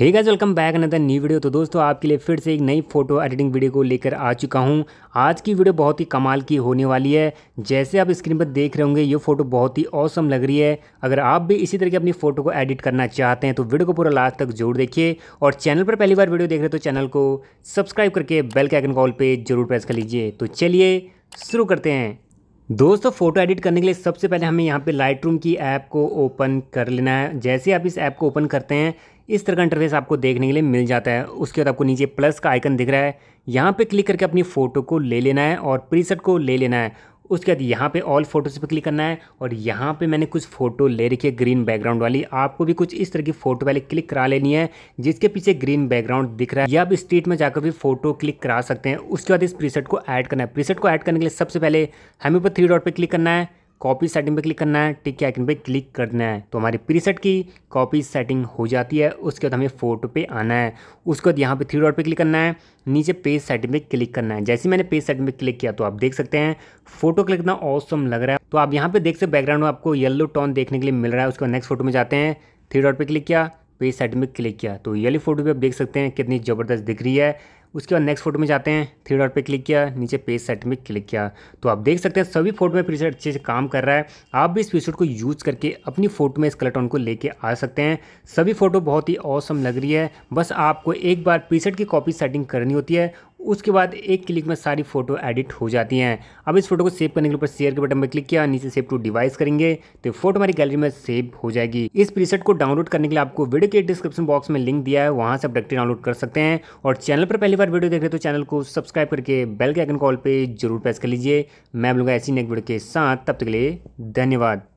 हे guys welcome back another new video तो दोस्तों आपके लिए फिर से एक नई फोटो एडिटिंग वीडियो को लेकर आ चुका हूं आज की वीडियो बहुत ही कमाल की होने वाली है जैसे आप स्क्रीन पर देख रहे होंगे ये फोटो बहुत ही औसम लग रही है अगर आप भी इसी तरह की अपनी फोटो को एडिट करना चाहते हैं तो वीडियो को पूरा लास्ट तक जरूर देखिए और चैनल पर पहली बार वीडियो देख रहे हो तो चैनल को सब्सक्राइब करके बेल के आइकन कॉल पर जरूर प्रेस कर लीजिए तो चलिए शुरू करते हैं दोस्तों फोटो एडिट करने के लिए सबसे पहले हमें यहाँ पे लाइट की ऐप को ओपन कर लेना है जैसे आप इस ऐप को ओपन करते हैं इस तरह का इंटरफेस आपको देखने के लिए मिल जाता है उसके बाद आपको नीचे प्लस का आइकन दिख रहा है यहाँ पे क्लिक करके अपनी फ़ोटो को ले लेना है और प्रीसेट को ले लेना है उसके बाद यहाँ पे ऑल फोटोज़ पे क्लिक करना है और यहाँ पे मैंने कुछ फ़ोटो ले रखी है ग्रीन बैकग्राउंड वाली आपको भी कुछ इस तरह की फ़ोटो वाली क्लिक करा लेनी है जिसके पीछे ग्रीन बैकग्राउंड दिख रहा है या आप स्ट्रीट में जाकर भी फ़ोटो क्लिक करा सकते हैं उसके बाद इस प्रीसेट को ऐड करना है प्रीसेट को ऐड करने के लिए सबसे पहले हमें ऊपर थ्री डॉट पर क्लिक करना है कॉपी सेटिंग पे क्लिक करना है टिक के आइकन पे क्लिक करना है तो हमारी प्रीसेट की कॉपी सेटिंग हो जाती है उसके बाद हमें फोटो पे आना है उसके बाद यहाँ पे थ्री डॉट पे क्लिक करना है नीचे पेज सेटिंग पे क्लिक करना है जैसे मैंने पेज सेटिंग पे क्लिक किया तो आप देख सकते हैं फोटो क्लिक करना ऑसम लग रहा है तो आप यहाँ पे देख सकते बैकग्राउंड में आपको येलो टोन देखने के लिए मिल रहा है उसके बाद नेक्स्ट फोटो में जाते हैं थ्री डॉट पर क्लिक किया पेज सेटिंग पे क्लिक किया तो येलो फोटो भी आप देख सकते हैं कितनी ज़बरदस्त दिख रही है उसके बाद नेक्स्ट फोटो में जाते हैं थ्री डॉट पे क्लिक किया नीचे पेज सेट में क्लिक किया तो आप देख सकते हैं सभी फोटो में प्रीसेट अच्छे से काम कर रहा है आप भी इस प्रीसेट को यूज़ करके अपनी फोटो में इस टोन को लेके आ सकते हैं सभी फोटो बहुत ही औसम लग रही है बस आपको एक बार प्रीसेट की कॉपी सेटिंग करनी होती है उसके बाद एक क्लिक में सारी फोटो एडिट हो जाती हैं अब इस फोटो को सेव करने के ऊपर शेयर के बटन पर क्लिक किया नीचे सेव टू डिवाइस करेंगे तो फोटो हमारी गैलरी में सेव हो जाएगी इस प्रीसेट को डाउनलोड करने के लिए आपको वीडियो के डिस्क्रिप्शन बॉक्स में लिंक दिया है वहाँ से आप डायरेक्ट डाउनलोड कर सकते हैं और चैनल पर पहली बार वीडियो देख रहे तो चैनल को सब्सक्राइब करके बेल के आइकन कॉल पर जरूर प्रेस कर लीजिए मैं बोलूँगा ऐसी नेक्स्ट वीडियो के साथ तब तक के लिए धन्यवाद